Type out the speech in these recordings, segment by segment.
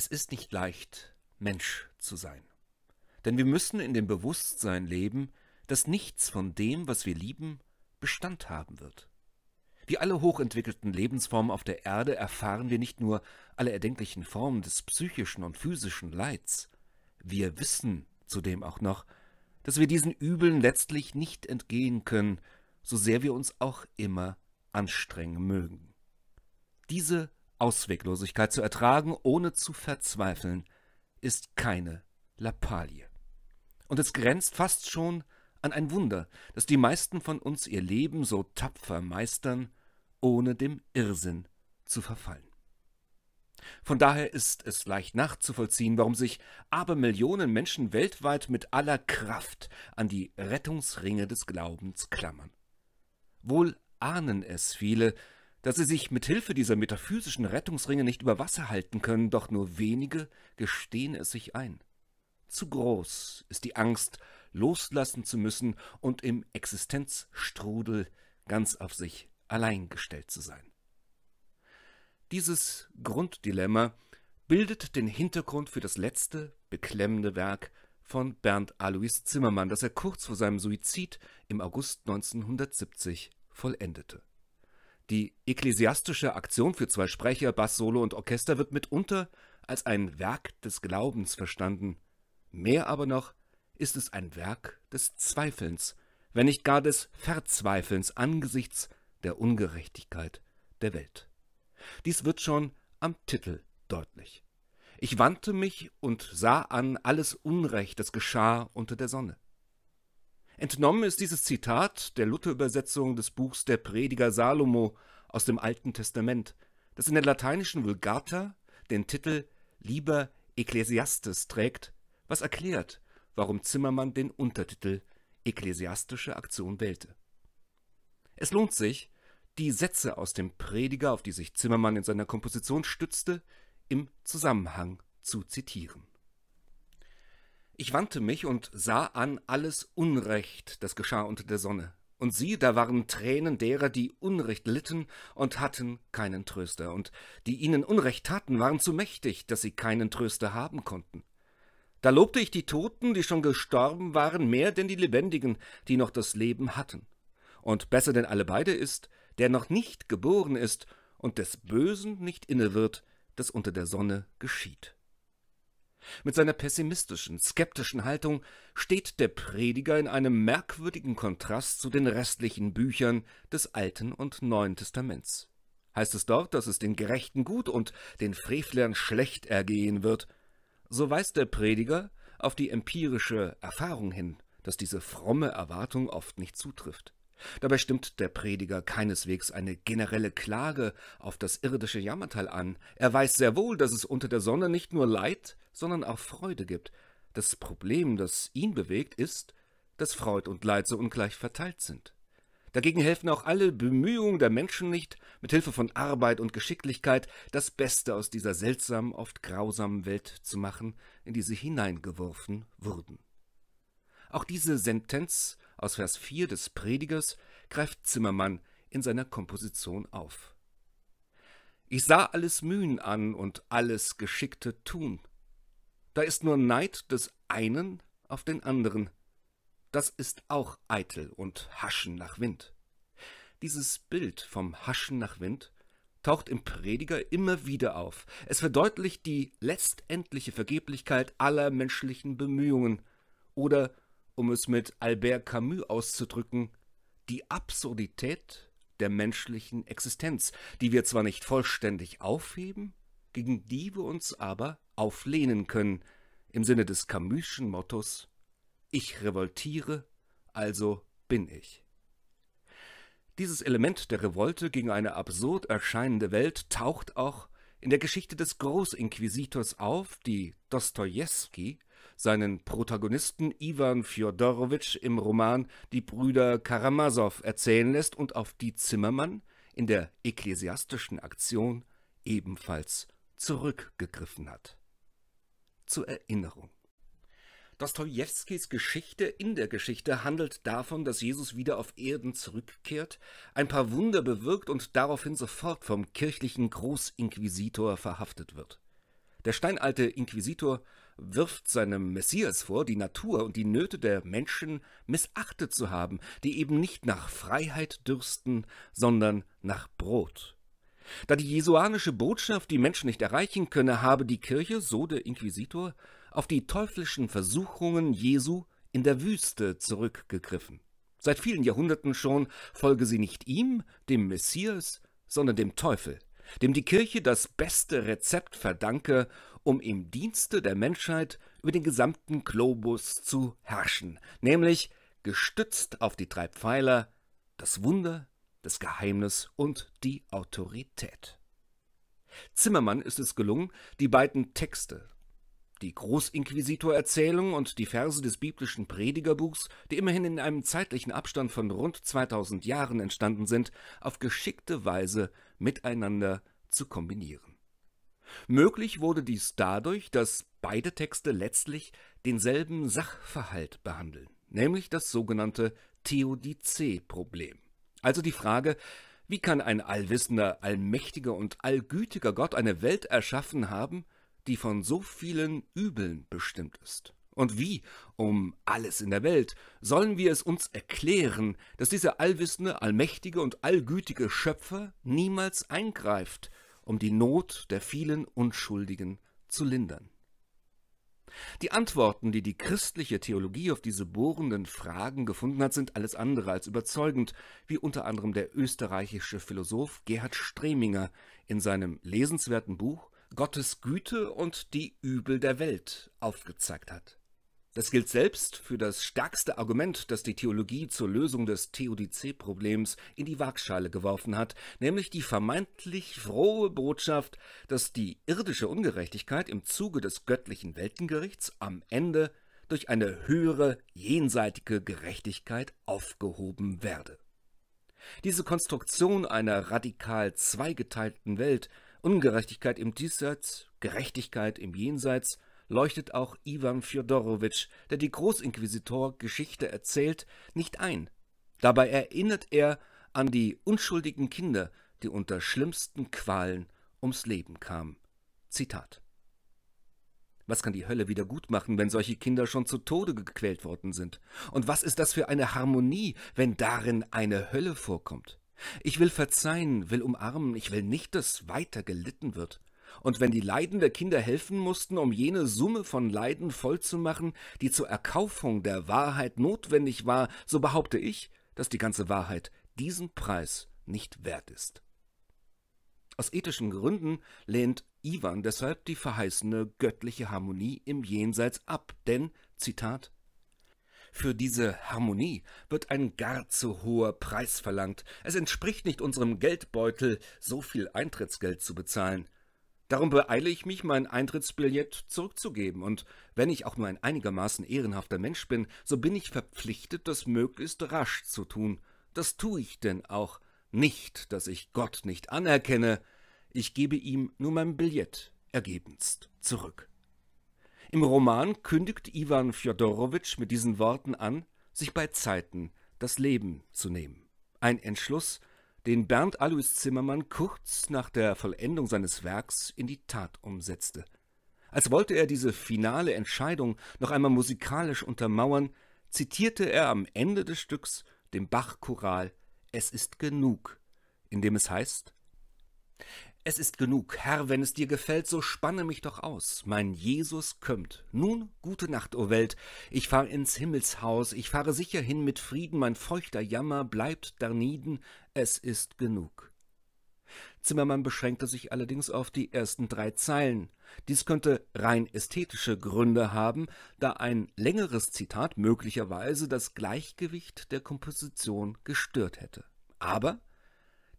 Es ist nicht leicht, Mensch zu sein. Denn wir müssen in dem Bewusstsein leben, dass nichts von dem, was wir lieben, Bestand haben wird. Wie alle hochentwickelten Lebensformen auf der Erde erfahren wir nicht nur alle erdenklichen Formen des psychischen und physischen Leids, wir wissen zudem auch noch, dass wir diesen Übeln letztlich nicht entgehen können, so sehr wir uns auch immer anstrengen mögen. Diese Ausweglosigkeit zu ertragen, ohne zu verzweifeln, ist keine Lappalie. Und es grenzt fast schon an ein Wunder, dass die meisten von uns ihr Leben so tapfer meistern, ohne dem Irrsinn zu verfallen. Von daher ist es leicht nachzuvollziehen, warum sich aber Millionen Menschen weltweit mit aller Kraft an die Rettungsringe des Glaubens klammern. Wohl ahnen es viele, dass sie sich mit Hilfe dieser metaphysischen Rettungsringe nicht über Wasser halten können, doch nur wenige gestehen es sich ein. Zu groß ist die Angst, loslassen zu müssen und im Existenzstrudel ganz auf sich allein gestellt zu sein. Dieses Grunddilemma bildet den Hintergrund für das letzte beklemmende Werk von Bernd Alois Zimmermann, das er kurz vor seinem Suizid im August 1970 vollendete. Die ekklesiastische Aktion für zwei Sprecher, Bass, Solo und Orchester wird mitunter als ein Werk des Glaubens verstanden. Mehr aber noch ist es ein Werk des Zweifelns, wenn nicht gar des Verzweifelns angesichts der Ungerechtigkeit der Welt. Dies wird schon am Titel deutlich. Ich wandte mich und sah an alles Unrecht, das geschah unter der Sonne. Entnommen ist dieses Zitat der Luther-Übersetzung des Buchs Der Prediger Salomo aus dem Alten Testament, das in der lateinischen Vulgata den Titel Lieber Ecclesiastes trägt, was erklärt, warum Zimmermann den Untertitel Ekklesiastische Aktion wählte. Es lohnt sich, die Sätze aus dem Prediger, auf die sich Zimmermann in seiner Komposition stützte, im Zusammenhang zu zitieren. Ich wandte mich und sah an alles Unrecht, das geschah unter der Sonne. Und sieh, da waren Tränen derer, die Unrecht litten und hatten keinen Tröster, und die ihnen Unrecht taten, waren zu mächtig, dass sie keinen Tröster haben konnten. Da lobte ich die Toten, die schon gestorben waren, mehr denn die Lebendigen, die noch das Leben hatten. Und besser denn alle beide ist, der noch nicht geboren ist und des Bösen nicht inne wird, das unter der Sonne geschieht. Mit seiner pessimistischen, skeptischen Haltung steht der Prediger in einem merkwürdigen Kontrast zu den restlichen Büchern des Alten und Neuen Testaments. Heißt es dort, dass es den Gerechten gut und den Frevlern schlecht ergehen wird, so weist der Prediger auf die empirische Erfahrung hin, dass diese fromme Erwartung oft nicht zutrifft. Dabei stimmt der Prediger keineswegs eine generelle Klage auf das irdische Jammertal an. Er weiß sehr wohl, dass es unter der Sonne nicht nur Leid, sondern auch Freude gibt. Das Problem, das ihn bewegt, ist, dass Freud und Leid so ungleich verteilt sind. Dagegen helfen auch alle Bemühungen der Menschen nicht, mit Hilfe von Arbeit und Geschicklichkeit das Beste aus dieser seltsamen, oft grausamen Welt zu machen, in die sie hineingeworfen wurden. Auch diese Sentenz aus Vers 4 des Predigers greift Zimmermann in seiner Komposition auf. Ich sah alles Mühen an und alles geschickte Tun, da ist nur Neid des einen auf den anderen. Das ist auch eitel und Haschen nach Wind. Dieses Bild vom Haschen nach Wind taucht im Prediger immer wieder auf. Es verdeutlicht die letztendliche Vergeblichkeit aller menschlichen Bemühungen oder, um es mit Albert Camus auszudrücken, die Absurdität der menschlichen Existenz, die wir zwar nicht vollständig aufheben, gegen die wir uns aber auflehnen können, im Sinne des Camuschen Mottos Ich revoltiere, also bin ich. Dieses Element der Revolte gegen eine absurd erscheinende Welt taucht auch in der Geschichte des Großinquisitors auf, die Dostojewski seinen Protagonisten Iwan Fjodorowitsch im Roman Die Brüder Karamasow erzählen lässt und auf die Zimmermann in der ekklesiastischen Aktion ebenfalls zurückgegriffen hat. Zur Erinnerung. Dostojewskis Geschichte in der Geschichte handelt davon, dass Jesus wieder auf Erden zurückkehrt, ein paar Wunder bewirkt und daraufhin sofort vom kirchlichen Großinquisitor verhaftet wird. Der steinalte Inquisitor wirft seinem Messias vor, die Natur und die Nöte der Menschen missachtet zu haben, die eben nicht nach Freiheit dürsten, sondern nach Brot. Da die jesuanische Botschaft die Menschen nicht erreichen könne, habe die Kirche, so der Inquisitor, auf die teuflischen Versuchungen Jesu in der Wüste zurückgegriffen. Seit vielen Jahrhunderten schon folge sie nicht ihm, dem Messias, sondern dem Teufel, dem die Kirche das beste Rezept verdanke, um im Dienste der Menschheit über den gesamten Globus zu herrschen, nämlich gestützt auf die drei Pfeiler, das Wunder, das Geheimnis und die Autorität. Zimmermann ist es gelungen, die beiden Texte, die Großinquisitor-Erzählung und die Verse des biblischen Predigerbuchs, die immerhin in einem zeitlichen Abstand von rund 2000 Jahren entstanden sind, auf geschickte Weise miteinander zu kombinieren. Möglich wurde dies dadurch, dass beide Texte letztlich denselben Sachverhalt behandeln, nämlich das sogenannte Theodizee-Problem. Also die Frage, wie kann ein allwissender, allmächtiger und allgütiger Gott eine Welt erschaffen haben, die von so vielen Übeln bestimmt ist? Und wie, um alles in der Welt, sollen wir es uns erklären, dass dieser allwissende, allmächtige und allgütige Schöpfer niemals eingreift, um die Not der vielen Unschuldigen zu lindern? Die Antworten, die die christliche Theologie auf diese bohrenden Fragen gefunden hat, sind alles andere als überzeugend, wie unter anderem der österreichische Philosoph Gerhard Streminger in seinem lesenswerten Buch Gottes Güte und die Übel der Welt aufgezeigt hat. Das gilt selbst für das stärkste Argument, das die Theologie zur Lösung des Theodizee-Problems in die Waagschale geworfen hat, nämlich die vermeintlich frohe Botschaft, dass die irdische Ungerechtigkeit im Zuge des göttlichen Weltengerichts am Ende durch eine höhere jenseitige Gerechtigkeit aufgehoben werde. Diese Konstruktion einer radikal zweigeteilten Welt, Ungerechtigkeit im Diesseits, Gerechtigkeit im Jenseits, leuchtet auch Ivan Fjodorowitsch, der die Großinquisitor-Geschichte erzählt, nicht ein. Dabei erinnert er an die unschuldigen Kinder, die unter schlimmsten Qualen ums Leben kamen. Zitat. Was kann die Hölle wieder gut machen, wenn solche Kinder schon zu Tode gequält worden sind? Und was ist das für eine Harmonie, wenn darin eine Hölle vorkommt? Ich will verzeihen, will umarmen, ich will nicht, dass weiter gelitten wird. Und wenn die Leiden der Kinder helfen mussten, um jene Summe von Leiden vollzumachen, die zur Erkaufung der Wahrheit notwendig war, so behaupte ich, dass die ganze Wahrheit diesen Preis nicht wert ist. Aus ethischen Gründen lehnt Iwan deshalb die verheißene göttliche Harmonie im Jenseits ab, denn, Zitat, für diese Harmonie wird ein gar zu hoher Preis verlangt. Es entspricht nicht unserem Geldbeutel, so viel Eintrittsgeld zu bezahlen. Darum beeile ich mich, mein Eintrittsbillett zurückzugeben, und wenn ich auch nur ein einigermaßen ehrenhafter Mensch bin, so bin ich verpflichtet, das möglichst rasch zu tun. Das tue ich denn auch. Nicht, dass ich Gott nicht anerkenne, ich gebe ihm nur mein Billett ergebenst zurück. Im Roman kündigt Iwan Fjodorowitsch mit diesen Worten an, sich bei Zeiten das Leben zu nehmen. Ein Entschluss, den Bernd Alois Zimmermann kurz nach der Vollendung seines Werks in die Tat umsetzte. Als wollte er diese finale Entscheidung noch einmal musikalisch untermauern, zitierte er am Ende des Stücks dem Bach-Choral Es ist genug, in dem es heißt es ist genug, Herr, wenn es dir gefällt, so spanne mich doch aus. Mein Jesus kömmt. Nun, gute Nacht, o oh Welt. Ich fahre ins Himmelshaus, ich fahre sicher hin mit Frieden, mein feuchter Jammer bleibt darnieden. Es ist genug. Zimmermann beschränkte sich allerdings auf die ersten drei Zeilen. Dies könnte rein ästhetische Gründe haben, da ein längeres Zitat möglicherweise das Gleichgewicht der Komposition gestört hätte. Aber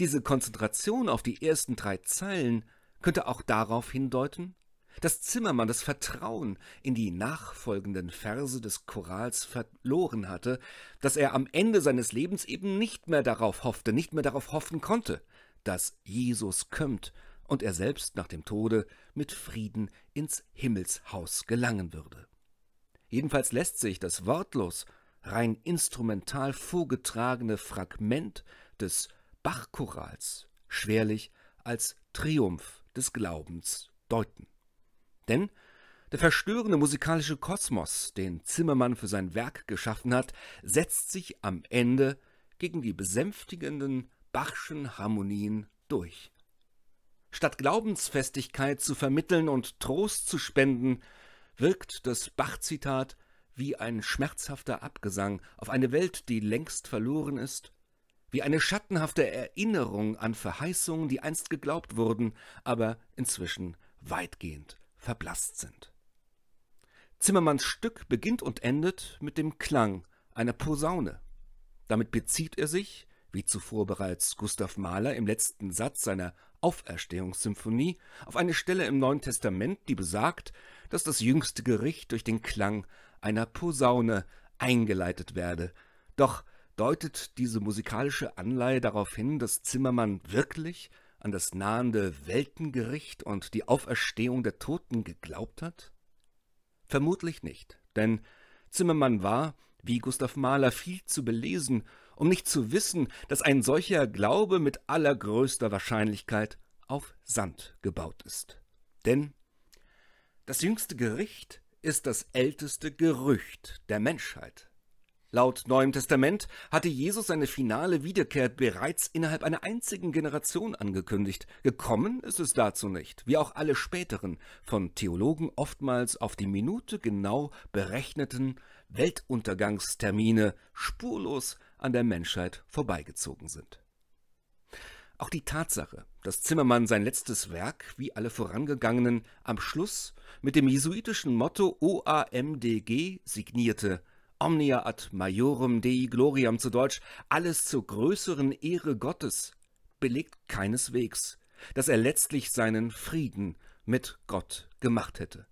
diese Konzentration auf die ersten drei Zeilen könnte auch darauf hindeuten, dass Zimmermann das Vertrauen in die nachfolgenden Verse des Chorals verloren hatte, dass er am Ende seines Lebens eben nicht mehr darauf hoffte, nicht mehr darauf hoffen konnte, dass Jesus kömmt und er selbst nach dem Tode mit Frieden ins Himmelshaus gelangen würde. Jedenfalls lässt sich das wortlos, rein instrumental vorgetragene Fragment des Bachchorals schwerlich als Triumph des Glaubens deuten. Denn der verstörende musikalische Kosmos, den Zimmermann für sein Werk geschaffen hat, setzt sich am Ende gegen die besänftigenden Bachschen Harmonien durch. Statt Glaubensfestigkeit zu vermitteln und Trost zu spenden, wirkt das Bach-Zitat wie ein schmerzhafter Abgesang auf eine Welt, die längst verloren ist wie eine schattenhafte Erinnerung an Verheißungen, die einst geglaubt wurden, aber inzwischen weitgehend verblasst sind. Zimmermanns Stück beginnt und endet mit dem Klang einer Posaune. Damit bezieht er sich, wie zuvor bereits Gustav Mahler im letzten Satz seiner Auferstehungssymphonie, auf eine Stelle im Neuen Testament, die besagt, dass das jüngste Gericht durch den Klang einer Posaune eingeleitet werde. Doch Deutet diese musikalische Anleihe darauf hin, dass Zimmermann wirklich an das nahende Weltengericht und die Auferstehung der Toten geglaubt hat? Vermutlich nicht, denn Zimmermann war, wie Gustav Mahler, viel zu belesen, um nicht zu wissen, dass ein solcher Glaube mit allergrößter Wahrscheinlichkeit auf Sand gebaut ist. Denn das jüngste Gericht ist das älteste Gerücht der Menschheit. Laut Neuem Testament hatte Jesus seine finale Wiederkehr bereits innerhalb einer einzigen Generation angekündigt. Gekommen ist es dazu nicht, wie auch alle späteren, von Theologen oftmals auf die Minute genau berechneten Weltuntergangstermine spurlos an der Menschheit vorbeigezogen sind. Auch die Tatsache, dass Zimmermann sein letztes Werk, wie alle vorangegangenen, am Schluss mit dem jesuitischen Motto OAMDG signierte, Omnia ad majorem Dei gloriam zu Deutsch, alles zur größeren Ehre Gottes, belegt keineswegs, dass er letztlich seinen Frieden mit Gott gemacht hätte.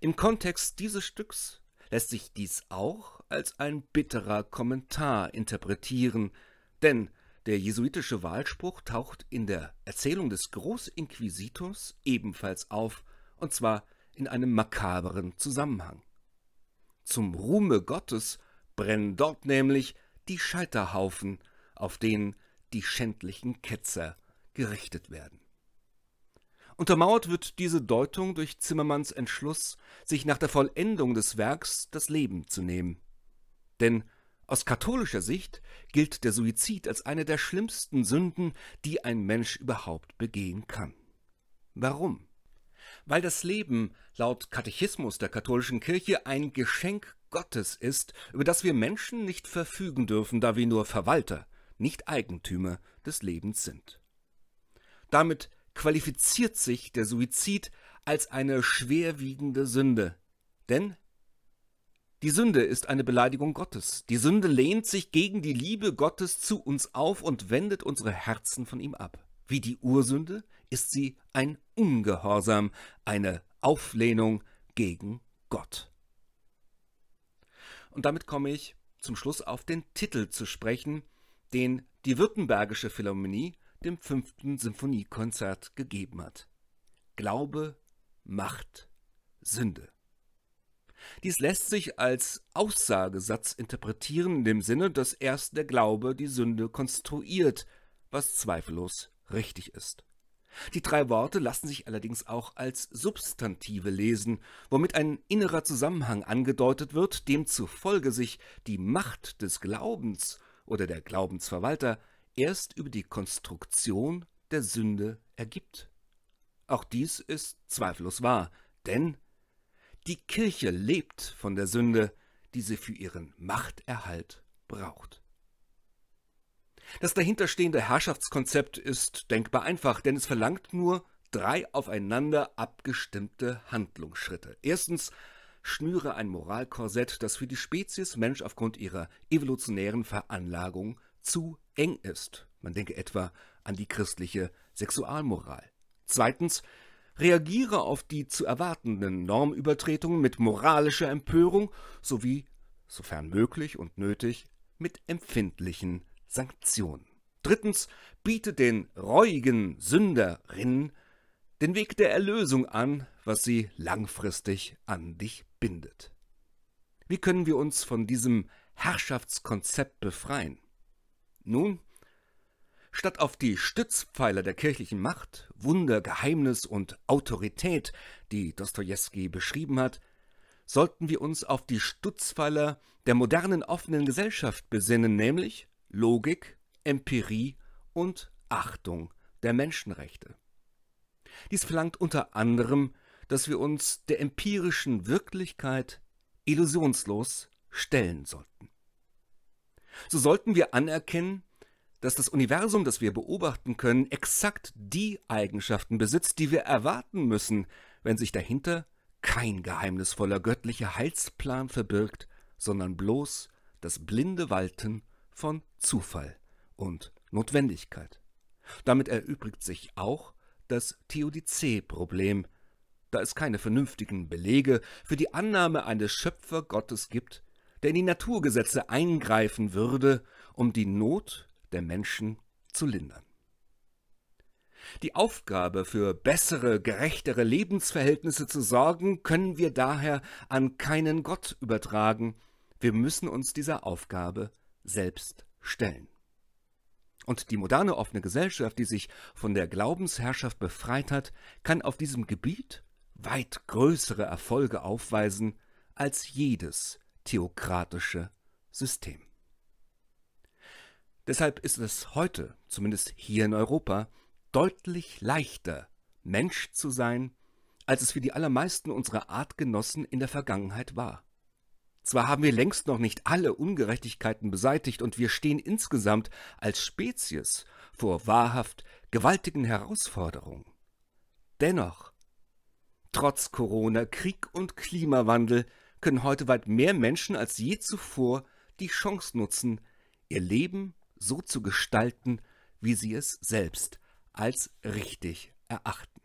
Im Kontext dieses Stücks lässt sich dies auch als ein bitterer Kommentar interpretieren, denn der jesuitische Wahlspruch taucht in der Erzählung des Großinquisitors ebenfalls auf, und zwar in einem makaberen Zusammenhang. Zum Ruhme Gottes brennen dort nämlich die Scheiterhaufen, auf denen die schändlichen Ketzer gerichtet werden. Untermauert wird diese Deutung durch Zimmermanns Entschluss, sich nach der Vollendung des Werks das Leben zu nehmen. Denn aus katholischer Sicht gilt der Suizid als eine der schlimmsten Sünden, die ein Mensch überhaupt begehen kann. Warum? Weil das Leben laut Katechismus der katholischen Kirche ein Geschenk Gottes ist, über das wir Menschen nicht verfügen dürfen, da wir nur Verwalter, nicht Eigentümer des Lebens sind. Damit qualifiziert sich der Suizid als eine schwerwiegende Sünde, denn die Sünde ist eine Beleidigung Gottes. Die Sünde lehnt sich gegen die Liebe Gottes zu uns auf und wendet unsere Herzen von ihm ab. Wie die Ursünde ist sie ein Ungehorsam, eine Auflehnung gegen Gott. Und damit komme ich zum Schluss auf den Titel zu sprechen, den die Württembergische Philharmonie dem fünften Symphoniekonzert gegeben hat. Glaube, Macht, Sünde. Dies lässt sich als Aussagesatz interpretieren in dem Sinne, dass erst der Glaube die Sünde konstruiert, was zweifellos richtig ist. Die drei Worte lassen sich allerdings auch als Substantive lesen, womit ein innerer Zusammenhang angedeutet wird, demzufolge sich die Macht des Glaubens oder der Glaubensverwalter erst über die Konstruktion der Sünde ergibt. Auch dies ist zweifellos wahr, denn die Kirche lebt von der Sünde, die sie für ihren Machterhalt braucht. Das dahinterstehende Herrschaftskonzept ist denkbar einfach, denn es verlangt nur drei aufeinander abgestimmte Handlungsschritte. Erstens schnüre ein Moralkorsett, das für die Spezies Mensch aufgrund ihrer evolutionären Veranlagung zu eng ist. Man denke etwa an die christliche Sexualmoral. Zweitens reagiere auf die zu erwartenden Normübertretungen mit moralischer Empörung sowie, sofern möglich und nötig, mit empfindlichen Sanktion. Drittens, biete den reuigen Sünderinnen den Weg der Erlösung an, was sie langfristig an dich bindet. Wie können wir uns von diesem Herrschaftskonzept befreien? Nun, statt auf die Stützpfeiler der kirchlichen Macht, Wunder, Geheimnis und Autorität, die Dostojewski beschrieben hat, sollten wir uns auf die Stützpfeiler der modernen offenen Gesellschaft besinnen, nämlich Logik, Empirie und Achtung der Menschenrechte. Dies verlangt unter anderem, dass wir uns der empirischen Wirklichkeit illusionslos stellen sollten. So sollten wir anerkennen, dass das Universum, das wir beobachten können, exakt die Eigenschaften besitzt, die wir erwarten müssen, wenn sich dahinter kein geheimnisvoller göttlicher Heilsplan verbirgt, sondern bloß das blinde Walten von Zufall und Notwendigkeit. Damit erübrigt sich auch das Theodizee-Problem, da es keine vernünftigen Belege für die Annahme eines Schöpfergottes gibt, der in die Naturgesetze eingreifen würde, um die Not der Menschen zu lindern. Die Aufgabe, für bessere, gerechtere Lebensverhältnisse zu sorgen, können wir daher an keinen Gott übertragen. Wir müssen uns dieser Aufgabe selbst stellen. Und die moderne offene Gesellschaft, die sich von der Glaubensherrschaft befreit hat, kann auf diesem Gebiet weit größere Erfolge aufweisen als jedes theokratische System. Deshalb ist es heute, zumindest hier in Europa, deutlich leichter, Mensch zu sein, als es für die allermeisten unserer Artgenossen in der Vergangenheit war. Zwar haben wir längst noch nicht alle Ungerechtigkeiten beseitigt und wir stehen insgesamt als Spezies vor wahrhaft gewaltigen Herausforderungen. Dennoch, trotz Corona, Krieg und Klimawandel können heute weit mehr Menschen als je zuvor die Chance nutzen, ihr Leben so zu gestalten, wie sie es selbst als richtig erachten.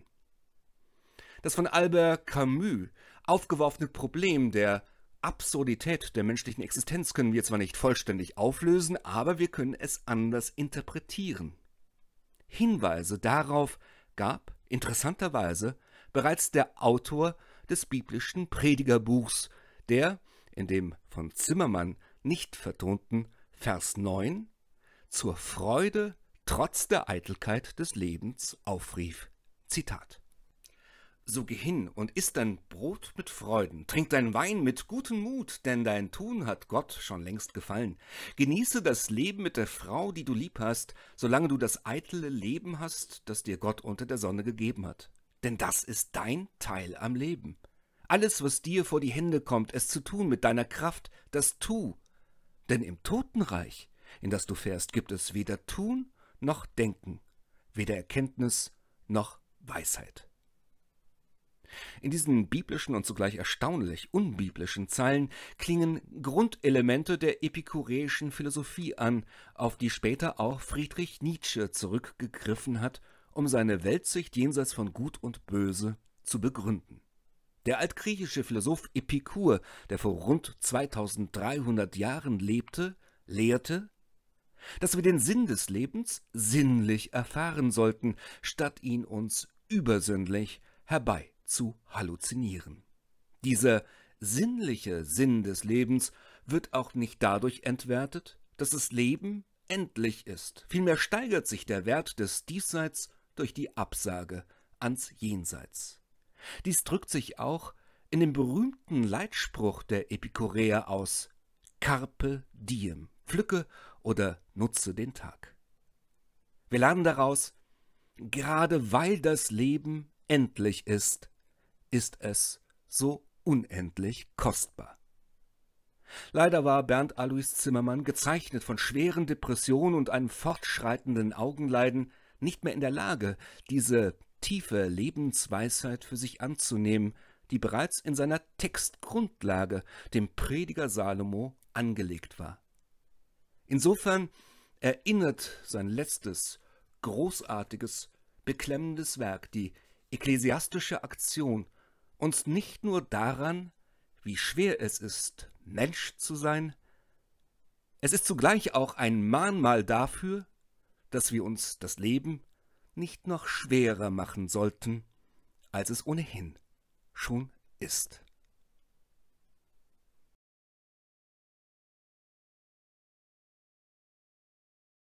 Das von Albert Camus aufgeworfene Problem der Absurdität der menschlichen Existenz können wir zwar nicht vollständig auflösen, aber wir können es anders interpretieren. Hinweise darauf gab, interessanterweise, bereits der Autor des biblischen Predigerbuchs, der in dem von Zimmermann nicht vertonten Vers 9 zur Freude trotz der Eitelkeit des Lebens aufrief. Zitat. So geh hin und iss dein Brot mit Freuden, trink dein Wein mit gutem Mut, denn dein Tun hat Gott schon längst gefallen. Genieße das Leben mit der Frau, die du lieb hast, solange du das eitle Leben hast, das dir Gott unter der Sonne gegeben hat. Denn das ist dein Teil am Leben. Alles, was dir vor die Hände kommt, es zu tun mit deiner Kraft, das tu. Denn im Totenreich, in das du fährst, gibt es weder Tun noch Denken, weder Erkenntnis noch Weisheit. In diesen biblischen und zugleich erstaunlich unbiblischen Zeilen klingen Grundelemente der epikureischen Philosophie an, auf die später auch Friedrich Nietzsche zurückgegriffen hat, um seine Weltsicht jenseits von Gut und Böse zu begründen. Der altgriechische Philosoph Epikur, der vor rund 2300 Jahren lebte, lehrte, dass wir den Sinn des Lebens sinnlich erfahren sollten, statt ihn uns übersinnlich herbei zu halluzinieren. Dieser sinnliche Sinn des Lebens wird auch nicht dadurch entwertet, dass das Leben endlich ist. Vielmehr steigert sich der Wert des Diesseits durch die Absage ans Jenseits. Dies drückt sich auch in dem berühmten Leitspruch der Epikureer aus Carpe diem, pflücke oder nutze den Tag. Wir lernen daraus, gerade weil das Leben endlich ist, ist es so unendlich kostbar. Leider war Bernd Alois Zimmermann, gezeichnet von schweren Depressionen und einem fortschreitenden Augenleiden, nicht mehr in der Lage, diese tiefe Lebensweisheit für sich anzunehmen, die bereits in seiner Textgrundlage, dem Prediger Salomo, angelegt war. Insofern erinnert sein letztes, großartiges, beklemmendes Werk, die Ekklesiastische Aktion, uns nicht nur daran, wie schwer es ist, Mensch zu sein, es ist zugleich auch ein Mahnmal dafür, dass wir uns das Leben nicht noch schwerer machen sollten, als es ohnehin schon ist.